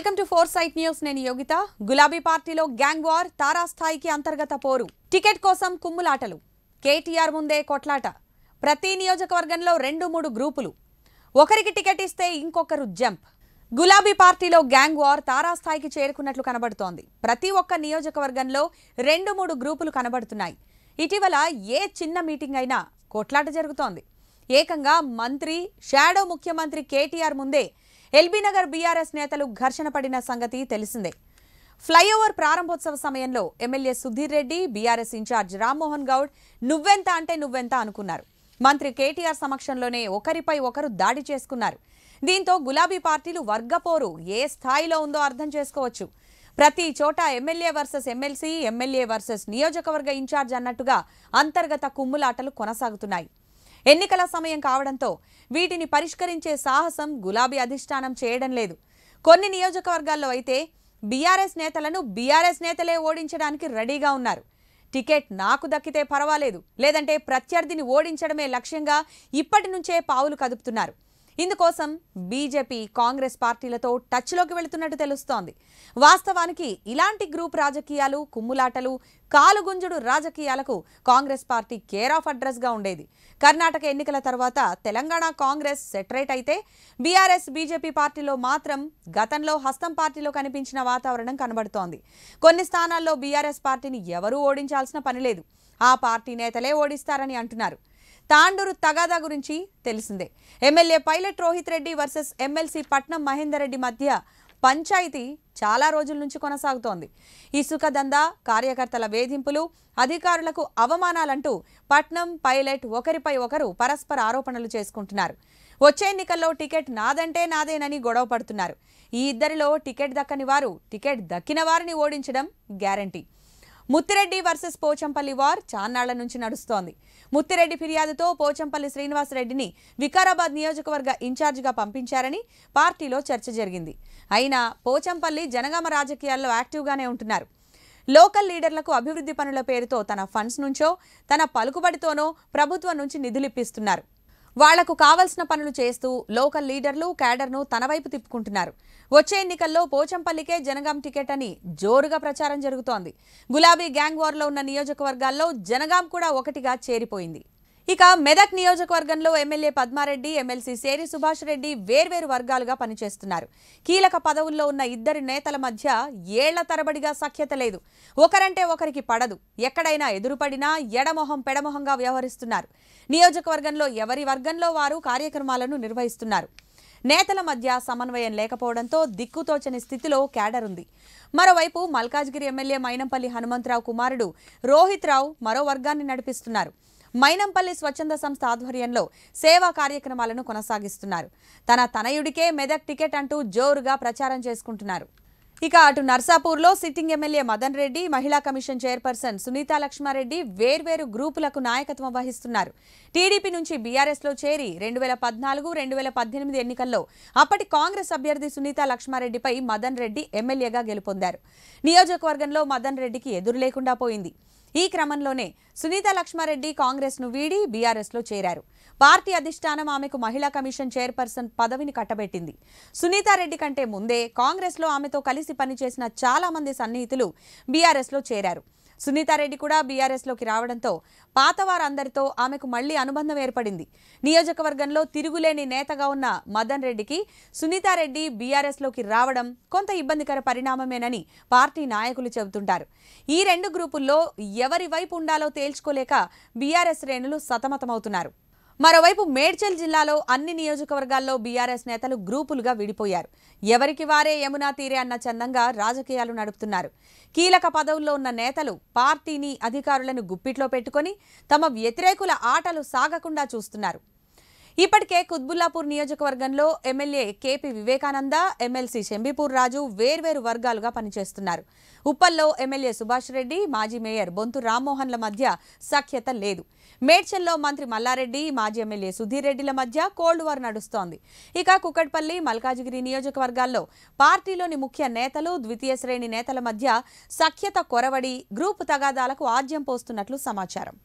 welcome to four sight news నేను యోగిత గులాబీ పార్టీలో గ్యాంగ్ వార్ తారాస్థాయికి అంతర్గత పోరు టికెట్ కోసం కుమ్ములాటలు కేటీఆర్ ముందే కొట్లాట ప్రతి నియోజకవర్గంలో రెండు మూడు గ్రూపులు ఒకరికి టికెట్ ఇస్తే ఇంకొకరు జంప్ గులాబీ పార్టీలో గ్యాంగ్ వార్ తారాస్థాయికి చేరుకున్నట్లు కనబడుతోంది ప్రతి ఒక్క నియోజకవర్గంలో రెండు మూడు గ్రూపులు కనబడుతున్నాయి ఇటీవల ఏ చిన్న మీటింగ్ అయినా కొట్లాట జరుగుతోంది ఏకంగా మంత్రి షాడో ముఖ్యమంత్రి కేటీఆర్ ముందే ఎల్బీనగర్ బీఆర్ఎస్ నేతలు ఘర్షణ పడిన సంగతి తెలిసిందే ఫ్లైఓవర్ ప్రారంభోత్సవ సమయంలో MLA Sudheer Reddy BRS incharge Rammohan Goud నువ్వెంత అంటే నువ్వెంత అనుకున్నారు మంత్రి కేటీఆర్ సమక్షంలోనే ఒకరిపై ఒకరు దాడి చేసుకున్నారు దీంతో గులాబీ పార్టీలు వర్గపోరు ఏ స్థాయిలో ఉందో అర్థం చేసుకోవచ్చు ప్రతి చోట MLA versus MLC MLA versus నియోజకవర్గ ఇన్ఛార్జ్ అన్నట్టుగా అంతర్గత కుమ్ములాటలు కొనసాగుతున్నాయి ఎన్నికల సమయం కావడంతో వీటిని పరిష్కరించే సాహసం గులాబీ అధిష్టానం చేయడం లేదు కొన్ని నియోజకవర్గాల్లో అయితే బీఆర్ఎస్ నేతలను బీఆర్ఎస్ నేతలే ఓడించడానికి రెడీగా ఉన్నారు టికెట్ నాకు దక్కితే పర్వాలేదు లేదంటే ప్రత్యర్థిని ఓడించడమే లక్ష్యంగా ఇప్పటి నుంచే పావులు కదుపుతున్నారు ఇందుకోసం బీజేపీ కాంగ్రెస్ పార్టీలతో టచ్లోకి వెళుతున్నట్టు తెలుస్తోంది వాస్తవానికి ఇలాంటి గ్రూప్ రాజకీయాలు కుమ్ములాటలు కాలుగుంజుడు రాజకీయాలకు కాంగ్రెస్ పార్టీ కేర్ ఆఫ్ అడ్రస్గా ఉండేది కర్ణాటక ఎన్నికల తర్వాత తెలంగాణ కాంగ్రెస్ సెటరేట్ అయితే బీఆర్ఎస్ బీజేపీ పార్టీలో మాత్రం గతంలో హస్తం పార్టీలో కనిపించిన వాతావరణం కనబడుతోంది కొన్ని స్థానాల్లో బీఆర్ఎస్ పార్టీని ఎవరూ ఓడించాల్సిన పనిలేదు ఆ పార్టీ నేతలే ఓడిస్తారని అంటున్నారు తాండూరు తగాదా గురించి తెలిసిందే MLA pilot Rohit Reddy versus MLC Patnam Mahender Reddy మధ్య పంచాయతీ చాలా రోజుల నుంచి కొనసాగుతోంది ఇసుక దందా కార్యకర్తల వేధింపులు అధికారులకు అవమానాలంటూ పట్నం పైలట్ ఒకరిపై ఒకరు పరస్పర ఆరోపణలు చేసుకుంటున్నారు వచ్చే ఎన్నికల్లో టికెట్ నాదంటే నాదేనని గొడవ పడుతున్నారు ఈ ఇద్దరిలో టికెట్ దక్కని వారు టికెట్ దక్కిన వారిని ఓడించడం guarantee Muthireddy versus Pochampally war చాన్నాళ్ల నుంచి నడుస్తోంది ముత్తిరెడ్డి ఫిర్యాదుతో పోచంపల్లి శ్రీనివాసరెడ్డిని వికారాబాద్ నియోజకవర్గ ఇన్ఛార్జిగా పంపించారని పార్టీలో చర్చ జరిగింది అయినా పోచంపల్లి జనగామ రాజకీయాల్లో యాక్టివ్గానే ఉంటున్నారు లోకల్ లీడర్లకు అభివృద్ధి పనుల పేరుతో తన ఫండ్స్ నుంచో తన పలుకుబడితోనో ప్రభుత్వం నుంచి నిధులిప్పిస్తున్నారు వాళ్లకు కావలసిన పనులు చేస్తూ లోకల్ లీడర్లు క్యాడర్ను తన వైపు తిప్పుకుంటున్నారు వచ్చే ఎన్నికల్లో పోచంపల్లికే జనగాం టికెట్ అని జోరుగా ప్రచారం జరుగుతోంది గులాబీ గ్యాంగ్ వార్లో ఉన్న నియోజకవర్గాల్లో జనగాం కూడా ఒకటిగా చేరిపోయింది ఇక మెదక్ నియోజకవర్గంలో ఎమ్మెల్యే పద్మారెడ్డి ఎమ్మెల్సీ సేరి సుభాష్ రెడ్డి వేర్వేరు వర్గాలుగా పనిచేస్తున్నారు కీలక పదవుల్లో ఉన్న ఇద్దరి నేతల మధ్య ఏళ్ల తరబడిగా సఖ్యత లేదు ఒకరంటే ఒకరికి పడదు ఎక్కడైనా ఎదురుపడినా ఎడమొహం పెడమొహంగా వ్యవహరిస్తున్నారు నియోజకవర్గంలో ఎవరి వర్గంలో వారు కార్యక్రమాలను నిర్వహిస్తున్నారు నేతల మధ్య సమన్వయం లేకపోవడంతో దిక్కుతోచని స్థితిలో క్యాడర్ ఉంది మరోవైపు మల్కాజ్గిరి ఎమ్మెల్యే మైనంపల్లి హనుమంతరావు కుమారుడు రోహిత్ రావు మరో వర్గాన్ని నడిపిస్తున్నారు మైనంపల్లి స్వచ్ఛంద సంస్థ ఆధ్వర్యంలో సేవా కార్యక్రమాలను కొనసాగిస్తున్నారు తన తనయుడికే మెదక్ టికెట్ అంటూ జోరుగా ప్రచారం చేసుకుంటున్నారు ఇక అటు నర్సాపూర్లో సిట్టింగ్ ఎమ్మెల్యే మదన్ రెడ్డి మహిళా కమిషన్ చైర్పర్సన్ సునీతా లక్ష్మారెడ్డి వేర్వేరు గ్రూపులకు నాయకత్వం వహిస్తున్నారు టీడీపీ నుంచి బీఆర్ఎస్లో చేరి రెండు వేల పద్నాలుగు రెండు వేల పద్దెనిమిది ఎన్నికల్లో అప్పటి కాంగ్రెస్ అభ్యర్థి సునీతా లక్ష్మారెడ్డిపై మదన్ రెడ్డి ఎమ్మెల్యేగా గెలుపొందారు నియోజకవర్గంలో మదన్ రెడ్డికి ఎదురు లేకుండా పోయింది ఈ క్రమంలోనే సునీత లక్ష్మారెడ్డి కాంగ్రెస్ ను వీడి బీఆర్ఎస్లో చేరారు పార్టీ అధిష్టానం ఆమెకు మహిళా కమిషన్ చైర్పర్సన్ పదవిని కట్టబెట్టింది సునీతారెడ్డి కంటే ముందే కాంగ్రెస్లో ఆమెతో కలిసి పనిచేసిన చాలా మంది సన్నిహితులు బీఆర్ఎస్లో చేరారు సునీతారెడ్డి కూడా బీఆర్ఎస్ లోకి రావడంతో పాత వారందరితో ఆమెకు మళ్లీ అనుబంధం ఏర్పడింది నియోజకవర్గంలో తిరుగులేని నేతగా ఉన్న మదన్ రెడ్డికి సునీతారెడ్డి బీఆర్ఎస్ లోకి రావడం కొంత ఇబ్బందికర పరిణామమేనని పార్టీ నాయకులు చెబుతుంటారు ఈ రెండు గ్రూపుల్లో ఎవరి వైపు ఉండాలో తేల్చుకోలేక బీఆర్ఎస్ శ్రేణులు సతమతమవుతున్నారు మరోవైపు మేడ్చల్ జిల్లాలో అన్ని నియోజకవర్గాల్లో బీఆర్ఎస్ నేతలు గ్రూపులుగా విడిపోయారు ఎవరికి వారే యమునా తీరే అన్న చందంగా రాజకీయాలు నడుపుతున్నారు కీలక పదవుల్లో ఉన్న నేతలు పార్టీని అధికారులను గుప్పిట్లో పెట్టుకుని తమ వ్యతిరేకుల ఆటలు సాగకుండా చూస్తున్నారు ఇప్పటికే కుత్బుల్లాపూర్ నియోజకవర్గంలో MLA KP Vivekananda MLC Shambipur Raju వేర్వేరు వర్గాలుగా పనిచేస్తున్నారు ఉప్పల్లో ఎమ్మెల్యే సుభాష్ రెడ్డి మాజీ మేయర్ బొంతు రామ్మోహన్ల మధ్య సఖ్యత లేదు మేడ్చల్లో మంత్రి మల్లారెడ్డి మాజీ ఎమ్మెల్యే సుధీర్ రెడ్డిల మధ్య కోల్డ్ వార్ నడుస్తోంది ఇక కుక్కట్పల్లి మల్కాజిగిరి నియోజకవర్గాల్లో పార్టీలోని ముఖ్య నేతలు ద్వితీయ శ్రేణి నేతల మధ్య సఖ్యత కొరవడి గ్రూపు తగాదాలకు ఆజ్యం పోస్తున్నట్లు సమాచారం